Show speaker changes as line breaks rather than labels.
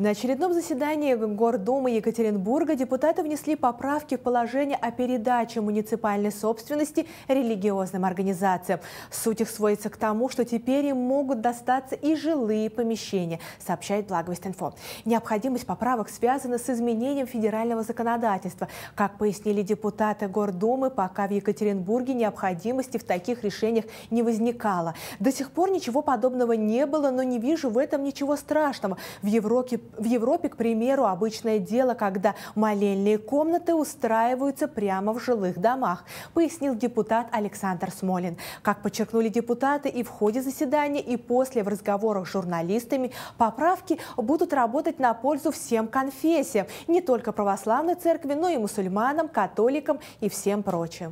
На очередном заседании Гордумы Екатеринбурга депутаты внесли поправки в положение о передаче муниципальной собственности религиозным организациям. Суть их сводится к тому, что теперь им могут достаться и жилые помещения, сообщает Благовестинфо. Необходимость поправок связана с изменением федерального законодательства. Как пояснили депутаты Гордумы, пока в Екатеринбурге необходимости в таких решениях не возникало. До сих пор ничего подобного не было, но не вижу в этом ничего страшного. В Европе в Европе, к примеру, обычное дело, когда молельные комнаты устраиваются прямо в жилых домах, пояснил депутат Александр Смолин. Как подчеркнули депутаты и в ходе заседания, и после в разговорах с журналистами, поправки будут работать на пользу всем конфессиям, не только православной церкви, но и мусульманам, католикам и всем прочим.